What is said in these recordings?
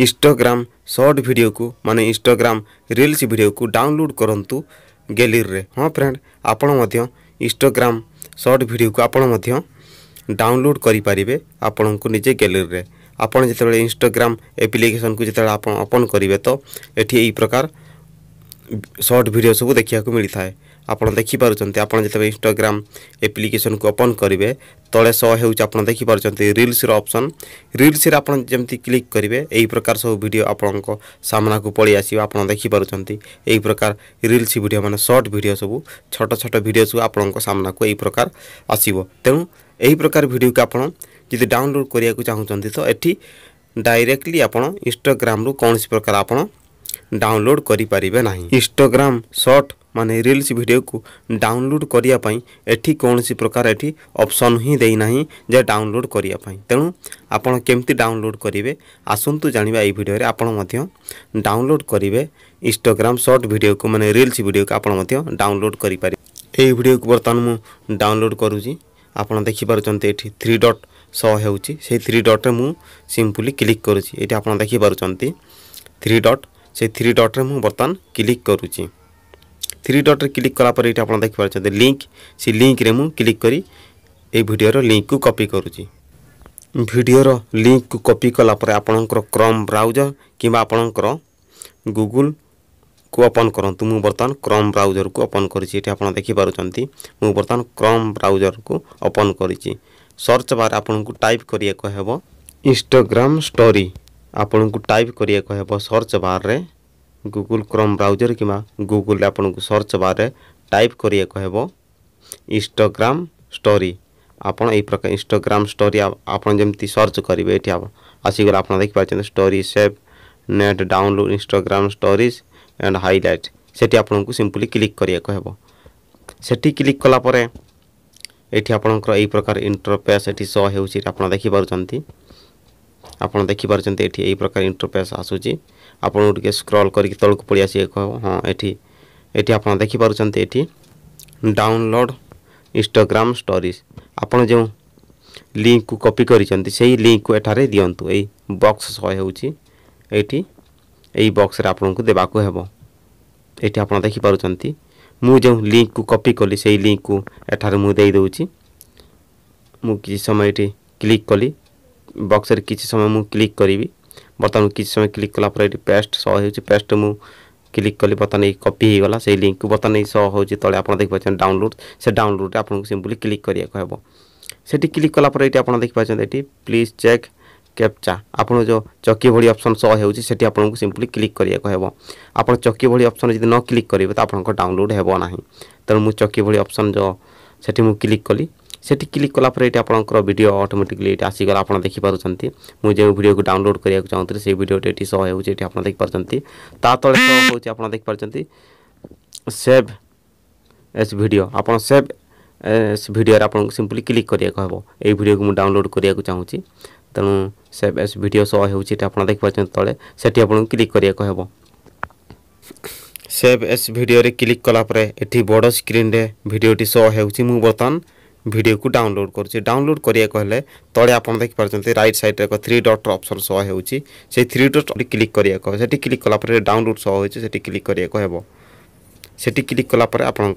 Instagram short ଭିଡ଼ିଓକୁ ମାନେ Instagram reels ଭିଡ଼ିଓକୁ ଡାଉନଲୋଡ଼୍ କରନ୍ତୁ ଗ୍ୟାଲେରୀରେ ହଁ ଫ୍ରେଣ୍ଡ ଆପଣ ମଧ୍ୟ ଇନ୍ଷ୍ଟାଗ୍ରାମ୍ ସର୍ଟ ଭିଡ଼ିଓକୁ ଆପଣ ମଧ୍ୟ ଡାଉନଲୋଡ଼୍ କରିପାରିବେ ଆପଣଙ୍କୁ ନିଜେ ଗ୍ୟାଲେରୀରେ ଆପଣ ଯେତେବେଳେ ଇନ୍ଷ୍ଟାଗ୍ରାମ୍ ଆପ୍ଲିକେସନ୍କୁ ଯେତେବେଳେ ଆପଣ ଓପନ୍ କରିବେ ତ ଏଠି ଏହି ପ୍ରକାର ସର୍ଟ ଭିଡ଼ିଓ ସବୁ ଦେଖିବାକୁ ମିଳିଥାଏ आपत देखिपुर आप इनग्राम एप्लिकेसन को ओपन करेंगे तले सह हो आप देखिपुर रिल्स रपसन रिल्स आपत जमी क्लिक करेंगे यही प्रकार सब भिड आपंक पड़ आस यही प्रकार रिल्स भिड मैंने सर्ट भिड सब छोट छोट भिड सब आपना को यही प्रकार आसव तेणु यही प्रकार भिड को आप डाउनलोड करने को तो ये डायरेक्टली आप इनग्राम कौन प्रकार आप डाउनलोड करें इनग्राम सर्ट ମାନେ ରିଲ୍ସ ଭିଡ଼ିଓକୁ ଡାଉନଲୋଡ଼୍ କରିବା ପାଇଁ ଏଠି କୌଣସି ପ୍ରକାର ଏଠି ଅପସନ୍ ହିଁ ଦେଇନାହିଁ ଯେ ଡାଉନଲୋଡ଼୍ କରିବା ପାଇଁ ତେଣୁ ଆପଣ କେମିତି ଡାଉନଲୋଡ଼୍ କରିବେ ଆସନ୍ତୁ ଜାଣିବା ଏହି ଭିଡ଼ିଓରେ ଆପଣ ମଧ୍ୟ ଡାଉନଲୋଡ଼୍ କରିବେ ଇନଷ୍ଟାଗ୍ରାମ୍ ସର୍ଟ ଭିଡ଼ିଓକୁ ମାନେ ରିଲ୍ସ ଭିଡ଼ିଓକୁ ଆପଣ ମଧ୍ୟ ଡାଉନଲୋଡ଼୍ କରିପାରିବେ ଏହି ଭିଡ଼ିଓକୁ ବର୍ତ୍ତମାନ ମୁଁ ଡାଉନଲୋଡ଼୍ କରୁଛି ଆପଣ ଦେଖିପାରୁଛନ୍ତି ଏଠି ଥ୍ରୀ ଡଟ୍ ସହ ହେଉଛି ସେଇ ଥ୍ରୀ ଡଟ୍ରେ ମୁଁ ସିମ୍ପଲି କ୍ଲିକ୍ କରୁଛି ଏଠି ଆପଣ ଦେଖିପାରୁଛନ୍ତି ଥ୍ରୀ ଡଟ୍ ସେଇ ଥ୍ରୀ ଡଟ୍ରେ ମୁଁ ବର୍ତ୍ତମାନ କ୍ଲିକ୍ କରୁଛି থ্রি ডটରେ କ୍ଲିକ୍ କଲାପରେ ଏଇଠି ଆପଣ ଦେଖିପାରୁଛନ୍ତି ଲିଙ୍କ୍ ସେ ଲିଙ୍କ୍ରେ ମୁଁ କ୍ଲିକ୍ କରି এই ভিডিওর লিঙ্কু কপি করুছি ভিডিওর লিঙ্কু কপি কলাপরে আপনার ক্রম ব্রাউজর কিংবা আপনার গুগল কু ওপন করতু মু বর্তমান ক্রম ব্রাউজর কু ওপন করেছি এটি আপনার দেখিপারুচ্ছেন মু বর্তমান ক্রম ব্রাউজর কু ওপন করেছি সর্চ বার আপনার টাইপ করা হব ইনস্টাগ্রাম স্টোরি আপনার টাইপ করা হব সর্চ বারে ଗୁଗୁଲ୍ କ୍ରୋମ୍ ବ୍ରାଉଜର୍ କିମ୍ବା ଗୁଗୁଲ୍ରେ ଆପଣଙ୍କୁ ସର୍ଚ୍ଚ ବାର୍ରେ ଟାଇପ୍ କରିବାକୁ ହେବ ଇନ୍ଷ୍ଟାଗ୍ରାମ୍ ଷ୍ଟୋରି ଆପଣ ଏହି ପ୍ରକାର ଇନ୍ଷ୍ଟାଗ୍ରାମ୍ ଷ୍ଟୋରି ଆପଣ ଯେମିତି ସର୍ଚ୍ଚ କରିବେ ଏଠି ଆସିଗଲେ ଆପଣ ଦେଖିପାରୁଛନ୍ତି story save net download Instagram stories and highlight ସେଠି ଆପଣଙ୍କୁ ସିମ୍ପଲି କ୍ଲିକ୍ କରିବାକୁ ହେବ ସେଠି କ୍ଲିକ୍ କଲା ପରେ ଏଠି ଆପଣଙ୍କର ଏହି ପ୍ରକାର ଇଣ୍ଟରପେସ୍ ଏଠି ଶୋ ହେଉଛି ଆପଣ ଦେଖିପାରୁଛନ୍ତି ଆପଣ ଦେଖିପାରୁଛନ୍ତି ଏଠି ଏଇ ପ୍ରକାର ଇଣ୍ଟରଫେସ୍ ଆସୁଛି ଆପଣଙ୍କୁ ଟିକେ ସ୍କ୍ରଲ୍ କରିକି ତଳକୁ ପଳେଇ ଆସିବେ ହଁ ଏଠି ଏଠି ଆପଣ ଦେଖିପାରୁଛନ୍ତି ଏଠି ଡାଉନଲୋଡ଼୍ ଇନ୍ଷ୍ଟାଗ୍ରାମ୍ ଷ୍ଟୋରିଜ୍ ଆପଣ ଯେଉଁ ଲିଙ୍କକୁ କପି କରିଛନ୍ତି ସେଇ ଲିଙ୍କକୁ ଏଠାରେ ଦିଅନ୍ତୁ ଏଇ ବକ୍ସ ସହ ହେଉଛି ଏଇଠି ଏଇ ବକ୍ସରେ ଆପଣଙ୍କୁ ଦେବାକୁ ହେବ ଏଠି ଆପଣ ଦେଖିପାରୁଛନ୍ତି ମୁଁ ଯେଉଁ ଲିଙ୍କକୁ କପି କଲି ସେଇ ଲିଙ୍କକୁ ଏଠାରେ ମୁଁ ଦେଇଦେଉଛି ମୁଁ କିଛି ସମୟ ଏଠି କ୍ଲିକ୍ କଲି বক্সরে কিছু সময় মু ক্লিক করবি বর্তমান কিছু সময় ক্লিক কলাপরে এটি পেস্ট শ হচ্ছে পেস্ট মু ক্লিক কলি বর্তমান এই কপি হয়ে গলা সেই লিঙ্ক বর্তমান এই শ হচ্ছে তলে আপনার দেখিপাচ্ছেন ডাউনলোড সে ডাউনলোডে আপনার সিম্পলি ক্লিক করা হব সেটি ক্লিক কলাপরে এটি আপনার দেখিপাচ্ছেন এটি প্লিজ চেক ক্যাপচা ଆପଣ ଯେଉଁ ଚକି ଭଳି ଅପସନ୍ ସହ ହେଉଛି ସେଠି ଆପଣଙ୍କୁ ସିମ୍ପଲି କ୍ଲିକ୍ କରିବାକୁ ହେବ ଆପଣ ଚକି ଭଳି ଅପସନ୍ ଯଦି ନ କ୍ଲିକ୍ କରିବେ ତ ଆପଣଙ୍କ ଡାଉନଲୋଡ଼୍ ହେବ ନାହିଁ ତେଣୁ ମୁଁ ଚକି ଭଳି ଅପସନ୍ ଯେଉଁ ସେଠି ମୁଁ କ୍ଲିକ୍ କଲି ସେଠି କ୍ଲିକ୍ କଲାପରେ ଏଠି ଆପଣଙ୍କର ଭିଡ଼ିଓ ଅଟୋମେଟିକଲି ଏଠି ଆସିଗଲା ଆପଣ ଦେଖିପାରୁଛନ୍ତି ମୁଁ ଯେଉଁ ଭିଡ଼ିଓକୁ ଡାଉନଲୋଡ଼ କରିବାକୁ ଚାହୁଁଥିଲି ସେଇ ଭିଡ଼ିଓଟି ଏଠି ସହ ହେଉଛି ଏଠି ଆପଣ ଦେଖିପାରୁଛନ୍ତି ତା ତଳେ ସହ ହେଉଛି ଆପଣ ଦେଖିପାରୁଛନ୍ତି ସେଭ୍ ଏସ୍ ଭିଡ଼ିଓ ଆପଣ ସେଭ୍ ଏସ୍ ଭିଡ଼ିଓରେ ଆପଣଙ୍କୁ ସିମ୍ପଲି କ୍ଲିକ୍ କରିବାକୁ ହେବ ଏଇ ଭିଡ଼ିଓକୁ ମୁଁ ଡାଉନଲୋଡ଼ କରିବାକୁ ଚାହୁଁଛି ତେଣୁ ସେଭ୍ ଏସ୍ ଭିଡ଼ିଓ ସହ ହେଉଛି ଏଠି ଆପଣ ଦେଖିପାରୁଛନ୍ତି ତଳେ ସେଠି ଆପଣଙ୍କୁ କ୍ଲିକ୍ କରିବାକୁ ହେବ ସେଭ୍ ଏସ୍ ଭିଡ଼ିଓରେ କ୍ଲିକ୍ କଲାପରେ ଏଠି ବଡ଼ ସ୍କ୍ରିନ୍ରେ ଭିଡ଼ିଓଟି ସୋ ହେଉଛି ମୁଁ ବର୍ତ୍ତମାନ ভিডিও কু ডাউনলোড করছি ডাউনলোড করা কলে তলে আপনার দেখিপারছেন রাইট সাইড্রে এক থ্রি ডটর অপসন শো হচ্ছে সেই থ্রি ডট ক্লিক করা কহ সেটি ক্লিক কলাপরে ডাউনলোড শো হয়েছে সেটি ক্লিক করা হব সেটি ক্লিক কলাপরে আপনার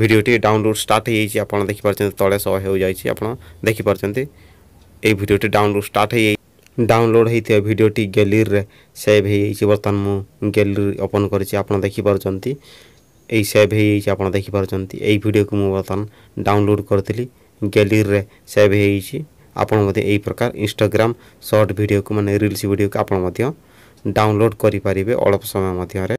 ভিডিওটি ডাউনলোড স্টার্ট হয়ে আপনার দেখিপারছেন তলে শো হয়ে যাই আপনার দেখিপারছেন এই ভিডিওটি ডাউনলোড স্টার্ট হয়ে ডাউনলোড হয়েছে ভিডিওটি গ্যালেরি সেভ হয়ে যাই বর্তমান মু গ্যালেরি ওপন করেছি আপনার দেখিপারছেন এই সেভ হয়েছে আপনার দেখিপারছেন এই ভিডিওকে মু বর্তমান ডাউনলোড করি গ্যালেরি সেভ হয়েছে আপনার মধ্যে এই প্রকার ইনস্টাগ্রাম সর্ট ভিডিওকে মানে রিলস ভিডিওকে আপনার মধ্যে ডাউনলোড করে পারে অল্প সময় মধ্যে